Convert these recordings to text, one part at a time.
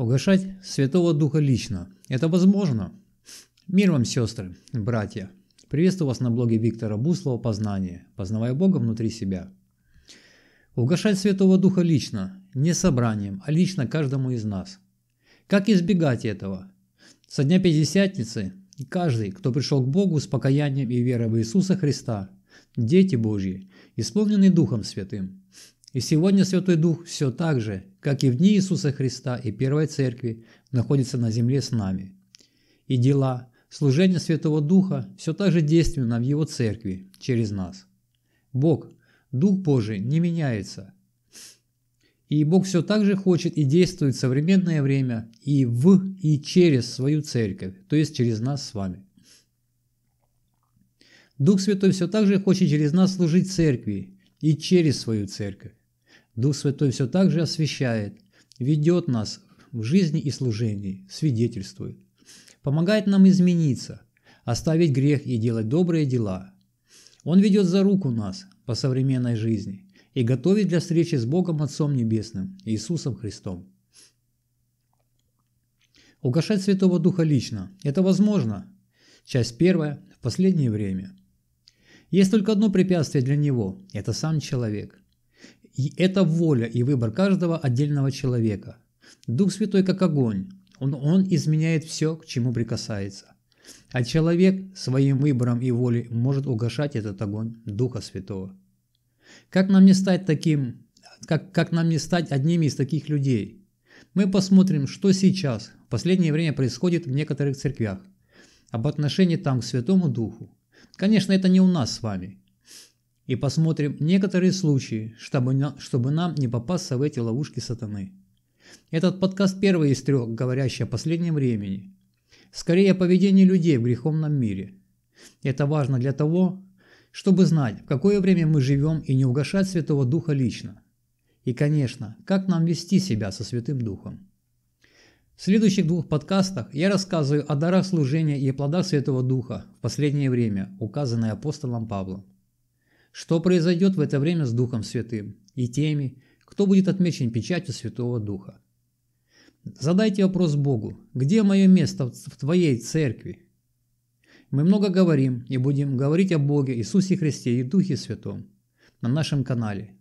Угошать Святого Духа лично. Это возможно? Мир вам, сестры, братья. Приветствую вас на блоге Виктора Буслова «Познание. Познавая Бога внутри себя». Угошать Святого Духа лично, не собранием, а лично каждому из нас. Как избегать этого? Со дня Пятидесятницы каждый, кто пришел к Богу с покаянием и верой в Иисуса Христа, дети Божьи, исполненные Духом Святым – и сегодня Святой Дух все так же, как и в дни Иисуса Христа и Первой Церкви, находится на земле с нами. И дела, служение Святого Духа все так же действенно в Его Церкви, через нас. Бог, Дух Божий не меняется. И Бог все так же хочет и действует в современное время и в и через свою Церковь, то есть через нас с вами. Дух Святой все так же хочет через нас служить Церкви и через свою Церковь. Дух Святой все так же освещает, ведет нас в жизни и служении, свидетельствует. Помогает нам измениться, оставить грех и делать добрые дела. Он ведет за руку нас по современной жизни и готовит для встречи с Богом Отцом Небесным, Иисусом Христом. Угошать Святого Духа лично – это возможно. Часть первая – в последнее время. Есть только одно препятствие для него – это сам человек. И это воля и выбор каждого отдельного человека. Дух Святой как огонь. Он, он изменяет все, к чему прикасается. А человек своим выбором и волей может угашать этот огонь Духа Святого. Как нам не стать таким, как, как нам не стать одними из таких людей? Мы посмотрим, что сейчас, в последнее время происходит в некоторых церквях, об отношении там к Святому Духу. Конечно, это не у нас с вами, и посмотрим некоторые случаи, чтобы, на, чтобы нам не попасться в эти ловушки сатаны. Этот подкаст первый из трех, говорящий о последнем времени. Скорее о поведении людей в греховном мире. Это важно для того, чтобы знать, в какое время мы живем и не угашать Святого Духа лично. И, конечно, как нам вести себя со Святым Духом. В следующих двух подкастах я рассказываю о дарах служения и плодах Святого Духа в последнее время, указанные апостолом Павлом. Что произойдет в это время с Духом Святым и теми, кто будет отмечен печатью Святого Духа? Задайте вопрос Богу, где мое место в Твоей церкви? Мы много говорим и будем говорить о Боге, Иисусе Христе и Духе Святом на нашем канале.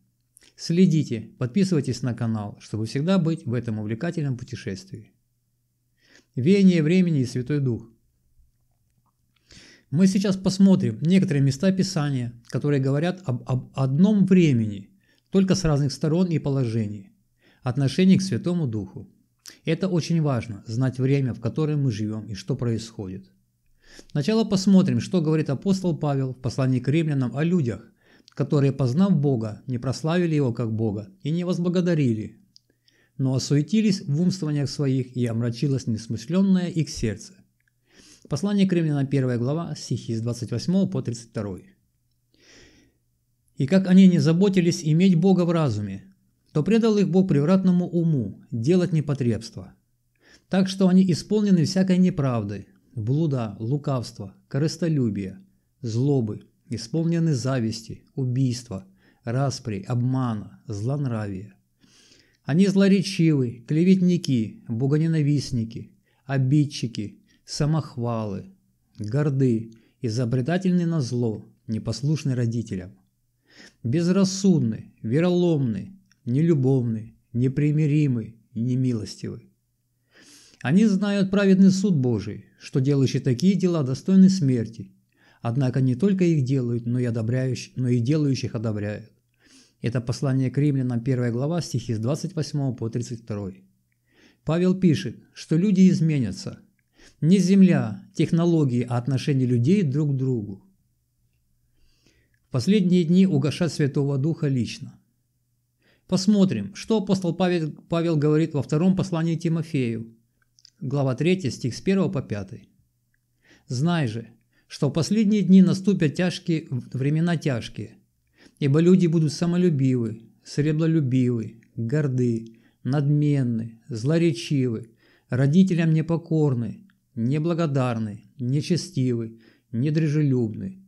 Следите, подписывайтесь на канал, чтобы всегда быть в этом увлекательном путешествии. Веяние времени и Святой Дух – мы сейчас посмотрим некоторые места Писания, которые говорят об, об одном времени, только с разных сторон и положений, отношении к Святому Духу. Это очень важно, знать время, в котором мы живем и что происходит. Сначала посмотрим, что говорит апостол Павел в послании к римлянам о людях, которые, познав Бога, не прославили Его как Бога и не возблагодарили, но осуетились в умствованиях своих и омрачилось несмысленное их сердце. Послание к римлянам 1 глава, стихи с 28 по 32. «И как они не заботились иметь Бога в разуме, то предал их Бог превратному уму делать непотребство, так что они исполнены всякой неправды, блуда, лукавства, корыстолюбия, злобы, исполнены зависти, убийства, распри, обмана, злонравия. Они злоречивы, клеветники, богоненавистники, обидчики, самохвалы, горды, изобретательны на зло, непослушны родителям. Безрассудны, вероломны, нелюбовны, непримиримы, немилостивы. Они знают праведный суд Божий, что делающие такие дела достойны смерти. Однако не только их делают, но и, одобряющих, но и делающих одобряют. Это послание к римлянам 1 глава стихи с 28 по 32. Павел пишет, что люди изменятся – не земля, технологии, а отношения людей друг к другу. В последние дни угошать Святого Духа лично. Посмотрим, что апостол Павел, Павел говорит во втором послании Тимофею, глава 3, стих с 1 по 5. «Знай же, что в последние дни наступят тяжкие времена тяжкие, ибо люди будут самолюбивы, сребролюбивы, горды, надменны, злоречивы, родителям непокорны, неблагодарны, нечестивы, недрежелюбны,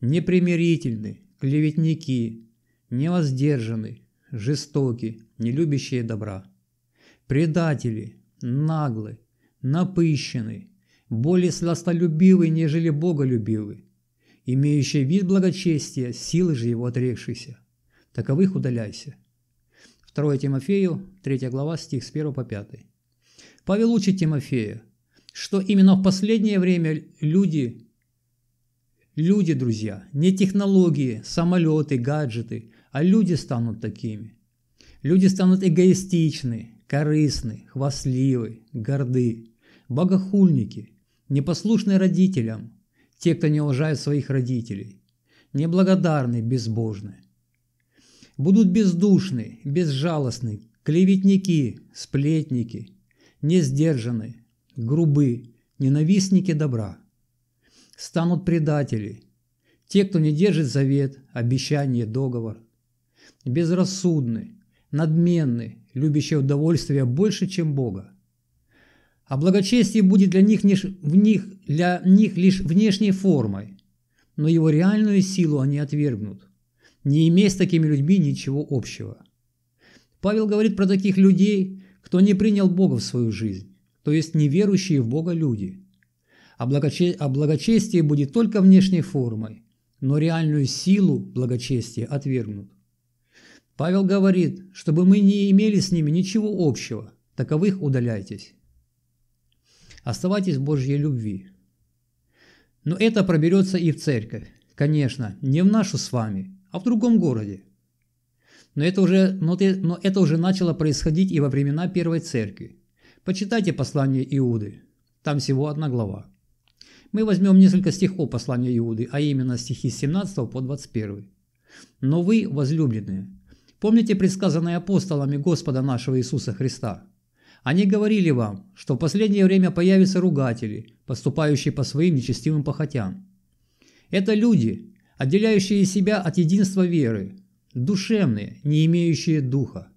непримирительны, клеветники, невоздержаны, жестоки, нелюбящие добра, предатели, наглы, напыщены, более сластолюбивы, нежели боголюбивы, имеющие вид благочестия, силы же его отрекшиеся. Таковых удаляйся. 2 Тимофею, 3 глава, стих с 1 по 5. Павел учит Тимофея – что именно в последнее время люди, люди, друзья, не технологии, самолеты, гаджеты, а люди станут такими. Люди станут эгоистичны, корыстны, хвастливы, горды, богохульники, непослушны родителям, те, кто не уважает своих родителей, неблагодарны, безбожны. Будут бездушны, безжалостны, клеветники, сплетники, несдержанные, грубы, ненавистники добра. Станут предатели, те, кто не держит завет, обещание, договор. Безрассудны, надменны, любящие удовольствие больше, чем Бога. А благочестие будет для них, в них, для них лишь внешней формой, но его реальную силу они отвергнут, не имея с такими людьми ничего общего. Павел говорит про таких людей, кто не принял Бога в свою жизнь то есть неверующие в Бога люди. А, а благочестие будет только внешней формой, но реальную силу благочестия отвергнут. Павел говорит, чтобы мы не имели с ними ничего общего, таковых удаляйтесь. Оставайтесь в Божьей любви. Но это проберется и в церковь, конечно, не в нашу с вами, а в другом городе. Но это уже, но это уже начало происходить и во времена Первой Церкви. Почитайте послание Иуды. Там всего одна глава. Мы возьмем несколько стихов послания Иуды, а именно стихи с 17 по 21. «Но вы, возлюбленные, помните предсказанное апостолами Господа нашего Иисуса Христа. Они говорили вам, что в последнее время появятся ругатели, поступающие по своим нечестивым похотям. Это люди, отделяющие себя от единства веры, душевные, не имеющие духа.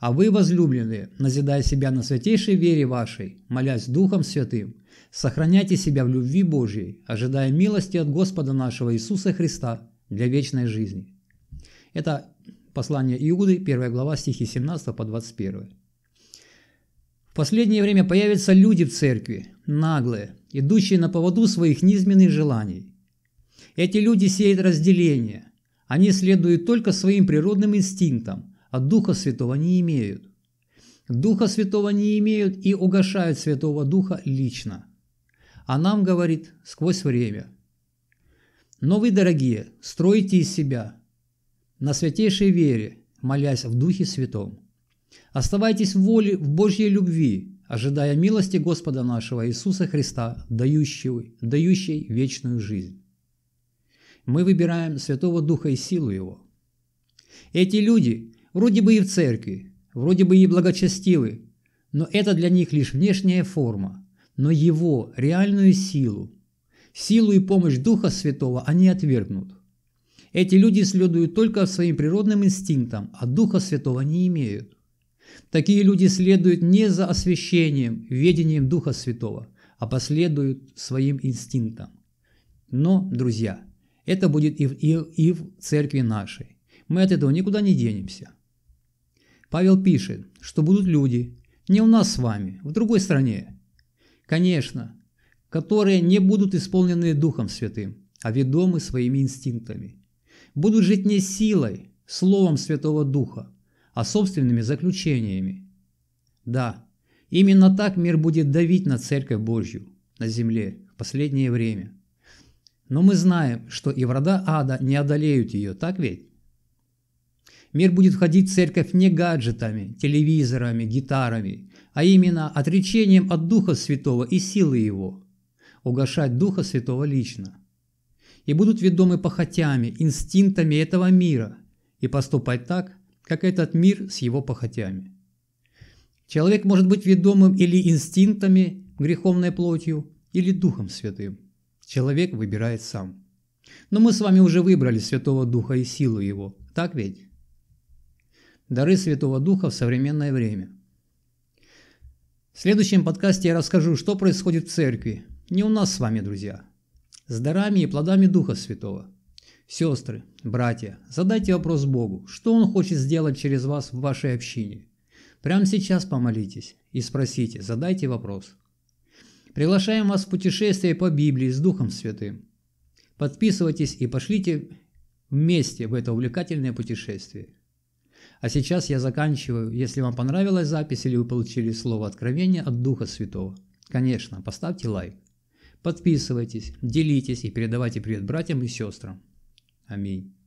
А вы, возлюбленные, назидая себя на святейшей вере вашей, молясь Духом Святым, сохраняйте себя в любви Божьей, ожидая милости от Господа нашего Иисуса Христа для вечной жизни. Это послание Иуды, 1 глава, стихи 17 по 21. В последнее время появятся люди в церкви, наглые, идущие на поводу своих низменных желаний. Эти люди сеют разделение. Они следуют только своим природным инстинктам – а Духа Святого не имеют. Духа Святого не имеют и угошают Святого Духа лично. А нам говорит сквозь время. Но вы, дорогие, стройте из себя на святейшей вере, молясь в Духе Святом. Оставайтесь в воле в Божьей любви, ожидая милости Господа нашего Иисуса Христа, дающего, дающей вечную жизнь. Мы выбираем Святого Духа и силу Его. Эти люди Вроде бы и в церкви, вроде бы и благочестивы, но это для них лишь внешняя форма. Но его реальную силу, силу и помощь Духа Святого они отвергнут. Эти люди следуют только своим природным инстинктам, а Духа Святого не имеют. Такие люди следуют не за освящением, ведением Духа Святого, а последуют своим инстинктам. Но, друзья, это будет и в, и, и в церкви нашей. Мы от этого никуда не денемся. Павел пишет, что будут люди, не у нас с вами, в другой стране. Конечно, которые не будут исполнены Духом Святым, а ведомы своими инстинктами. Будут жить не силой, словом Святого Духа, а собственными заключениями. Да, именно так мир будет давить на Церковь Божью, на земле, в последнее время. Но мы знаем, что и врата ада не одолеют ее, так ведь? Мир будет входить в церковь не гаджетами, телевизорами, гитарами, а именно отречением от Духа Святого и силы Его, угошать Духа Святого лично. И будут ведомы похотями, инстинктами этого мира, и поступать так, как этот мир с его похотями. Человек может быть ведомым или инстинктами, греховной плотью, или Духом Святым. Человек выбирает сам. Но мы с вами уже выбрали Святого Духа и силу Его, так ведь? Дары Святого Духа в современное время. В следующем подкасте я расскажу, что происходит в церкви. Не у нас с вами, друзья. С дарами и плодами Духа Святого. Сестры, братья, задайте вопрос Богу, что Он хочет сделать через вас в вашей общине. Прямо сейчас помолитесь и спросите, задайте вопрос. Приглашаем вас в путешествие по Библии с Духом Святым. Подписывайтесь и пошлите вместе в это увлекательное путешествие. А сейчас я заканчиваю. Если вам понравилась запись или вы получили слово откровения от Духа Святого, конечно, поставьте лайк. Подписывайтесь, делитесь и передавайте привет братьям и сестрам. Аминь.